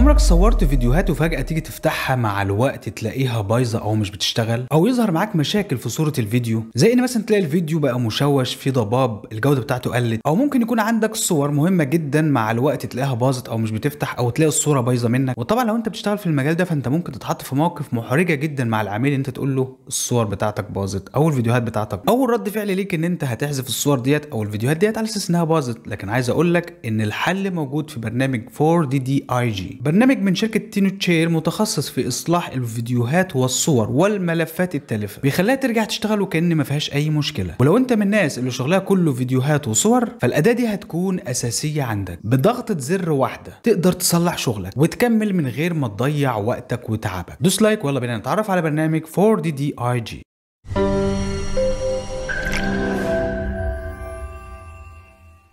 عمرك صورت فيديوهات وفجأة تيجي تفتحها مع الوقت تلاقيها بايظة أو مش بتشتغل أو يظهر معاك مشاكل في صورة الفيديو زي إن مثلا تلاقي الفيديو بقى مشوش فيه ضباب الجودة بتاعته قلت أو ممكن يكون عندك صور مهمة جدا مع الوقت تلاقيها باظت أو مش بتفتح أو تلاقي الصورة بايظة منك وطبعا لو أنت بتشتغل في المجال ده فأنت ممكن تتحط في مواقف محرجة جدا مع العميل أنت تقول له الصور بتاعتك باظت أو الفيديوهات بتاعتك أول رد فعل ليك إن أنت هتحذف الصور ديت أو الفيديوهات ديت على أساس إنها باظت لكن عايز أقول لك إن الحل موجود في برنامج 4 دي دي اي جي برنامج من شركة تينو تشير متخصص في إصلاح الفيديوهات والصور والملفات التالفة بيخليها ترجع تشتغل وكأن ما فيهاش أي مشكلة ولو أنت من الناس اللي شغلها كله فيديوهات وصور فالأداة دي هتكون أساسية عندك بضغطة زر واحدة تقدر تصلح شغلك وتكمل من غير ما تضيع وقتك وتعبك دوس لايك ولا بينا نتعرف على برنامج 4 دي دي اي جي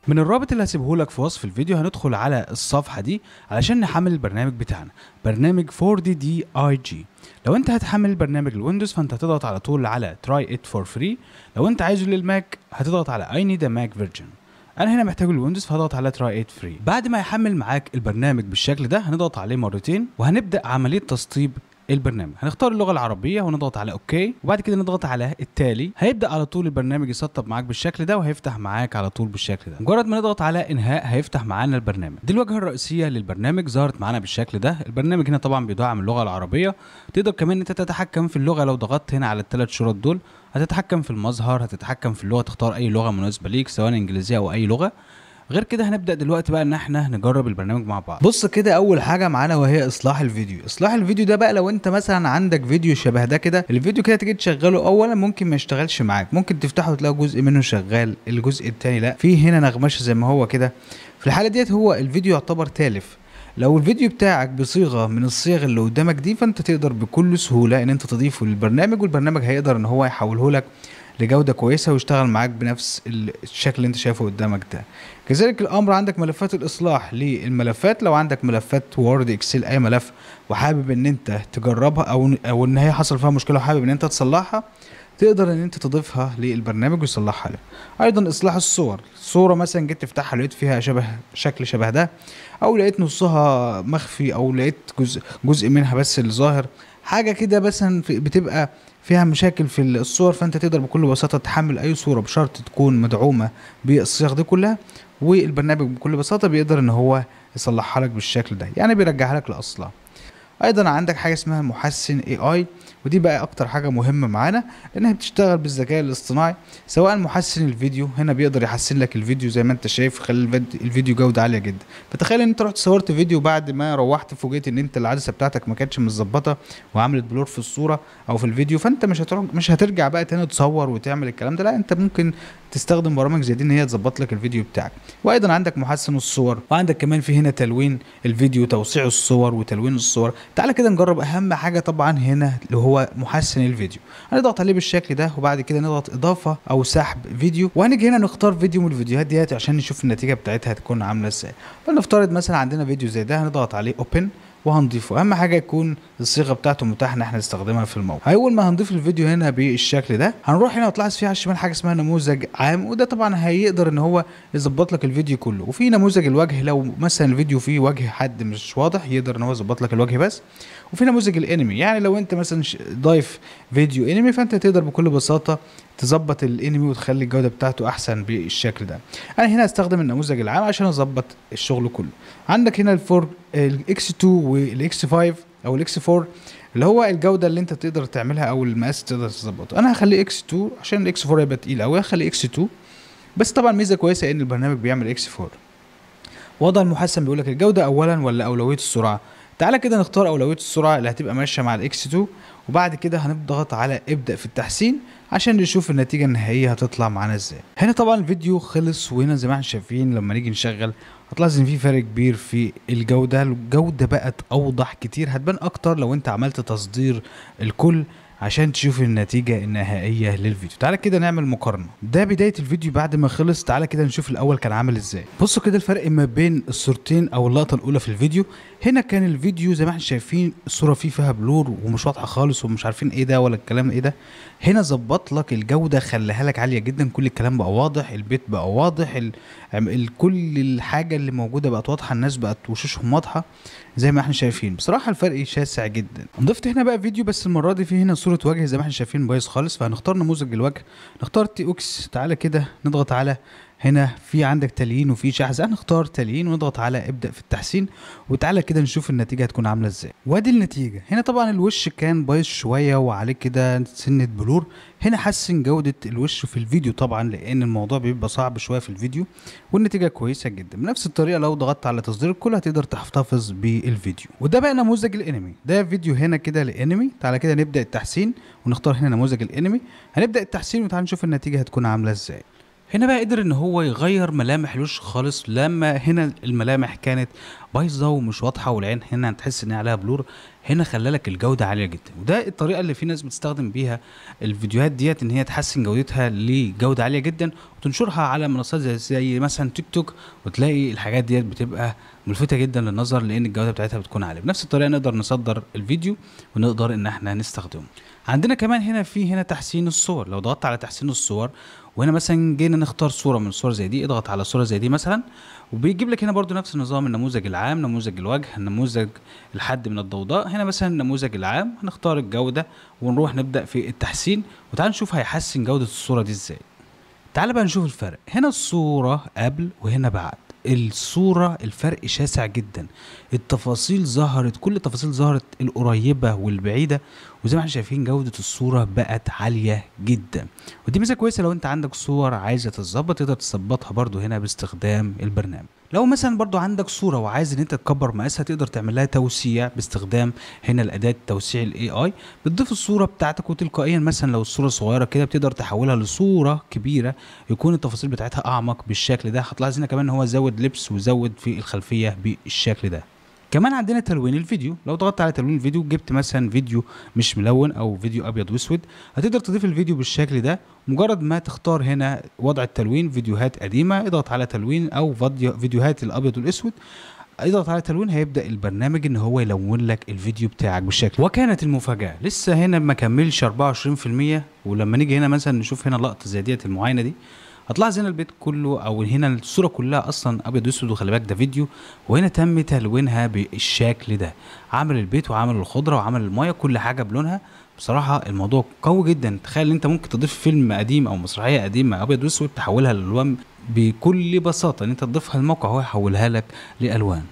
من الرابط اللي هسيبه لك في وصف الفيديو هندخل على الصفحة دي علشان نحمل البرنامج بتاعنا برنامج 4 ddig دي اي جي لو انت هتحمل برنامج الويندوز فانت هتضغط على طول على تراي ات فور فري لو انت عايزه للماك هتضغط على اي a ماك فيرجن انا هنا محتاج الويندوز فهضغط على تراي it فري بعد ما يحمل معاك البرنامج بالشكل ده هنضغط عليه مرتين وهنبدا عمليه تسطيب البرنامج هنختار اللغه العربيه ونضغط على اوكي وبعد كده نضغط على التالي هيبدا على طول البرنامج يسطب معاك بالشكل ده وهيفتح معاك على طول بالشكل ده مجرد ما نضغط على انهاء هيفتح معانا البرنامج دي الواجهه الرئيسيه للبرنامج ظهرت معانا بالشكل ده البرنامج هنا طبعا بيدعم اللغه العربيه تقدر كمان انت تتحكم في اللغه لو ضغطت هنا على الثلاث شروط دول هتتحكم في المظهر هتتحكم في اللغه تختار اي لغه مناسبه ليك سواء انجليزيه او اي لغه غير كده هنبدا دلوقتي بقى ان احنا نجرب البرنامج مع بعض بص كده اول حاجه معانا وهي اصلاح الفيديو اصلاح الفيديو ده بقى لو انت مثلا عندك فيديو شبه ده كده الفيديو كده تيجي تشغله اولا ممكن ما يشتغلش معاك ممكن تفتحه وتلاقي جزء منه شغال الجزء الثاني لا في هنا نغمشه زي ما هو كده في الحاله ديت هو الفيديو يعتبر تالف لو الفيديو بتاعك بصيغه من الصيغ اللي قدامك دي فانت تقدر بكل سهوله ان انت تضيفه للبرنامج والبرنامج هيقدر ان هو يحوله لك لجوده كويسه ويشتغل معاك بنفس الشكل اللي انت شايفه قدامك ده كذلك الامر عندك ملفات الاصلاح للملفات لو عندك ملفات وورد اكسل اي ملف وحابب ان انت تجربها او او ان هي حصل فيها مشكله وحابب ان انت تصلحها تقدر ان انت تضيفها للبرنامج ويصلحها لك ايضا اصلاح الصور صوره مثلا جيت تفتحها لقيت فيها شبه شكل شبه ده او لقيت نصها مخفي او لقيت جزء جزء منها بس اللي ظاهر حاجه كده مثلا بتبقى فيها مشاكل في الصور فانت تقدر بكل بساطه تحمل اي صوره بشرط تكون مدعومه بالصيغ دي كلها والبرنامج بكل بساطه بيقدر ان هو يصلحها لك بالشكل ده يعني بيرجعها لك لاصلها ايضا عندك حاجه اسمها محسن اي اي ودي بقى اكتر حاجه مهمه معانا انها بتشتغل بالذكاء الاصطناعي سواء محسن الفيديو هنا بيقدر يحسن لك الفيديو زي ما انت شايف يخلي الفيديو جوده عاليه جدا فتخيل ان انت رحت صورت فيديو بعد ما روحت فوجئت ان انت العدسه بتاعتك ما كانتش متظبطه وعملت بلور في الصوره او في الفيديو فانت مش هترجع مش هترجع بقى تاني تصور وتعمل الكلام ده لا انت ممكن تستخدم برامج زي دي ان هي تظبط لك الفيديو بتاعك وايضا عندك محسن الصور وعندك كمان في هنا تلوين الفيديو توسيع الصور وتلوين الصور تعالى كده نجرب اهم حاجه طبعا هنا اللي هو محسن الفيديو هنضغط عليه بالشكل ده وبعد كده نضغط اضافه او سحب فيديو وهنيجي هنا نختار فيديو من الفيديوهات ديت عشان نشوف النتيجه بتاعتها هتكون عامله ازاي فلنفترض مثلا عندنا فيديو زي ده هنضغط عليه اوبن وهنضيفه اهم حاجه يكون الصيغه بتاعته متاحه ان احنا نستخدمها في الموقع اول ما هنضيف الفيديو هنا بالشكل ده هنروح هنا وتلاحظ فيه على الشمال حاجه اسمها نموذج عام وده طبعا هيقدر ان هو يظبط لك الفيديو كله وفي نموذج الوجه لو مثلا الفيديو فيه وجه حد مش واضح يقدر ان هو يظبط لك الوجه بس وفي نموذج الانمي يعني لو انت مثلا ضايف فيديو انمي فانت تقدر بكل بساطه تظبط الانمي وتخلي الجوده بتاعته احسن بالشكل ده انا هنا هستخدم النموذج العام عشان اظبط الشغل كله عندك هنا الفور الاكس 2 والاكس 5 او الاكس 4 اللي هو الجوده اللي انت تقدر تعملها او المقاس تقدر تظبطه انا هخليه اكس 2 عشان الاكس 4 هيبقى تقيل قوي هخليه اكس 2 بس طبعا ميزه كويسه ان البرنامج بيعمل اكس 4 وضع المحسن بيقول لك الجوده اولا ولا اولويه السرعه تعالى كده نختار أولوية السرعة اللي هتبقى ماشية مع الإكس 2 وبعد كده هنضغط على ابدأ في التحسين عشان نشوف النتيجة النهائية هتطلع معانا ازاي هنا طبعا الفيديو خلص وهنا زي ما احنا شايفين لما نيجي نشغل هتلاحظ ان في فرق كبير في الجودة الجودة بقت اوضح كتير هتبان اكتر لو انت عملت تصدير الكل عشان تشوف النتيجه النهائيه للفيديو تعالى كده نعمل مقارنه ده بدايه الفيديو بعد ما خلص تعالى كده نشوف الاول كان عامل ازاي بصوا كده الفرق ما بين الصورتين او اللقطه الاولى في الفيديو هنا كان الفيديو زي ما احنا شايفين الصوره فيه فيها بلور ومش واضحه خالص ومش عارفين ايه ده ولا الكلام ايه ده هنا ظبط لك الجوده خلاها لك عاليه جدا كل الكلام بقى واضح البيت بقى واضح ال... ال... كل الحاجه اللي موجوده بقت واضحه الناس بقت وشوشهم واضحه زي ما احنا شايفين بصراحه الفرق شاسع جدا ضفت هنا بقى فيديو بس المره دي فيه هنا صوره وجه زي ما احنا شايفين بايظ خالص فهنختار نموذج الوجه نختار تي اوكس تعالى كده نضغط على هنا في عندك تليين وفي شحذ هنختار تليين ونضغط على ابدا في التحسين وتعالى كده نشوف النتيجه هتكون عامله ازاي وادي النتيجه هنا طبعا الوش كان بايظ شويه وعليه كده سنه بلور هنا حسن جوده الوش في الفيديو طبعا لان الموضوع بيبقى صعب شويه في الفيديو والنتيجه كويسه جدا بنفس الطريقه لو ضغطت على تصدير الكل هتقدر تحتفظ بالفيديو وده بقى نموذج الانمي ده فيديو هنا كده لانمي تعالى كده نبدا التحسين ونختار هنا نموذج الانمي هنبدا التحسين وتعالى نشوف النتيجه هتكون عامله ازاي هنا بقى قدر ان هو يغير ملامح الوش خالص لما هنا الملامح كانت بايظه ومش واضحه والعين هنا هتحس ان عليها بلور هنا خلالك الجوده عاليه جدا وده الطريقه اللي في ناس بتستخدم بيها الفيديوهات ديت ان هي تحسن جودتها لجوده عاليه جدا وتنشرها على منصات زي مثلا تيك توك وتلاقي الحاجات ديت بتبقى ملفته جدا للنظر لان الجوده بتاعتها بتكون عاليه بنفس الطريقه نقدر نصدر الفيديو ونقدر ان احنا نستخدمه عندنا كمان هنا في هنا تحسين الصور لو ضغطت على تحسين الصور وهنا مثلا جينا نختار صوره من الصور زي دي اضغط على صوره زي دي مثلا وبيجيب لك هنا برده نفس النظام النموذج العام نموذج الوجه نموذج الحد من الضوضاء هنا مثلا النموذج العام هنختار الجوده ونروح نبدا في التحسين وتعال نشوف هيحسن جوده الصوره دي ازاي تعال بقى نشوف الفرق هنا الصوره قبل وهنا بعد الصورة الفرق شاسع جدا التفاصيل ظهرت كل التفاصيل ظهرت القريبة والبعيدة وزي ما احنا شايفين جودة الصورة بقت عالية جدا ودي ميزة كويسة لو انت عندك صور عايزة تتظبط تقدر تظبطها برضو هنا باستخدام البرنامج لو مثلا برضو عندك صورة وعايز ان انت تكبر مقاسها تقدر تعمل لها توسيع باستخدام هنا الاداة توسيع الاي اي بتضيف الصورة بتاعتك وتلقائيا مثلا لو الصورة صغيرة كده بتقدر تحولها لصورة كبيرة يكون التفاصيل بتاعتها اعمق بالشكل ده هتلاحظ هنا كمان هو زود لبس وزود في الخلفية بالشكل ده كمان عندنا تلوين الفيديو لو ضغطت على تلوين الفيديو جبت مثلا فيديو مش ملون او فيديو ابيض واسود هتقدر تضيف الفيديو بالشكل ده مجرد ما تختار هنا وضع التلوين فيديوهات قديمه اضغط على تلوين او فيديوهات الابيض والاسود اضغط على تلوين هيبدا البرنامج ان هو يلون لك الفيديو بتاعك بالشكل وكانت المفاجاه لسه هنا ما كملش 24% ولما نيجي هنا مثلا نشوف هنا لقطه زي ديت المعاينه دي هتلاحظ هنا البيت كله او هنا الصوره كلها اصلا ابيض واسود وخلي بالك ده فيديو وهنا تم تلوينها بالشكل ده عامل البيت وعامل الخضره وعامل المايه كل حاجه بلونها بصراحه الموضوع قوي جدا تخيل انت ممكن تضيف فيلم قديم او مسرحيه قديمه ابيض واسود تحولها للوان بكل بساطه ان انت تضيفها الموقع هو يحولها لك لالوان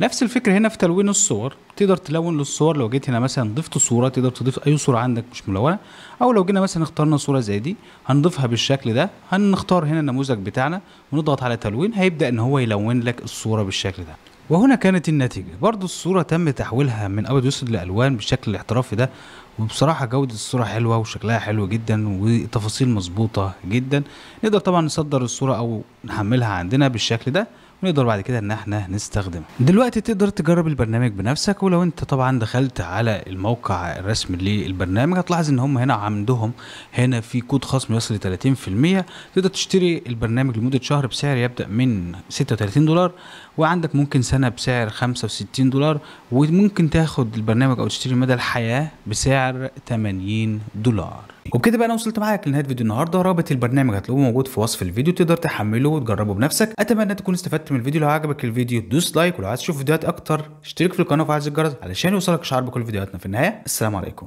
نفس الفكرة هنا في تلوين الصور تقدر تلون للصور لو جيت هنا مثلا ضفت صورة تقدر تضيف أي صورة عندك مش ملونة أو لو جينا مثلا اخترنا صورة زي دي هنضيفها بالشكل ده هنختار هنا النموذج بتاعنا ونضغط على تلوين هيبدأ إن هو يلون لك الصورة بالشكل ده وهنا كانت النتيجة برضو الصورة تم تحويلها من أبيض وأسود لألوان بالشكل الاحترافي ده وبصراحة جودة الصورة حلوة وشكلها حلو جدا وتفاصيل مظبوطة جدا نقدر طبعا نصدر الصورة أو نحملها عندنا بالشكل ده ونقدر بعد كده ان احنا نستخدمه دلوقتي تقدر تجرب البرنامج بنفسك ولو انت طبعا دخلت على الموقع الرسمي للبرنامج هتلاحظ ان هم هنا عندهم هنا في كود خصم يصل ل 30% تقدر تشتري البرنامج لمده شهر بسعر يبدا من 36 دولار وعندك ممكن سنه بسعر 65 دولار وممكن تاخد البرنامج او تشتري مدى الحياه بسعر 80 دولار وبكده بقى انا وصلت معاك لنهايه فيديو النهارده رابط البرنامج هتلاقوه موجود في وصف الفيديو تقدر تحمله وتجربه بنفسك اتمنى تكون استفدت اتبسطت من الفيديو لو عجبك الفيديو دوس لايك ولو عايز تشوف فيديوهات اكتر اشترك في القناه وفعل الجرس علشان يوصلك اشعار بكل فيديوهاتنا في النهايه السلام عليكم